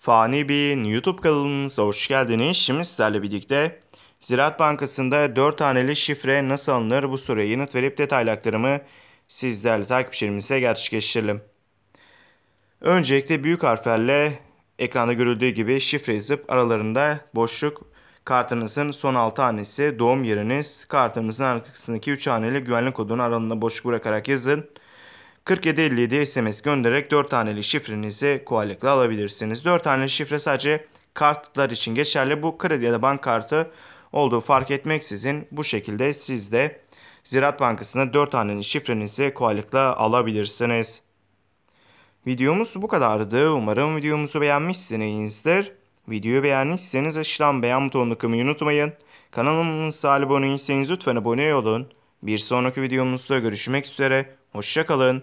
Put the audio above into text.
Fani Bey'in YouTube kanalımıza hoş geldiniz. Şimdi sizlerle birlikte Ziraat Bankası'nda 4 haneli şifre nasıl alınır bu soruya yanıt verip detaylı aktarımı sizlerle takipçilerimize gerçekleştirelim. Öncelikle büyük harflerle ekranda görüldüğü gibi şifre yazıp aralarında boşluk kartınızın son 6 hanesi, doğum yeriniz, kartınızın arkasındaki 3 haneli güvenlik kodunun aralığında boşluk bırakarak yazın. 4757'ye SMS göndererek 4 haneli şifrenizi Kualik'le alabilirsiniz. 4 haneli şifre sadece kartlar için geçerli. Bu kredi ya da bank kartı olduğu fark etmeksizin bu şekilde siz de Ziraat Bankası'na 4 haneli şifrenizi Kualik'le alabilirsiniz. Videomuz bu kadardı. Umarım videomuzu beğenmişsinizdir. Videoyu beğendiyseniz aşağıdan beğen butonunu kırmayı unutmayın. Kanalımıza abone değilseniz lütfen abone olun. Bir sonraki videomuzda görüşmek üzere. Hoşçakalın.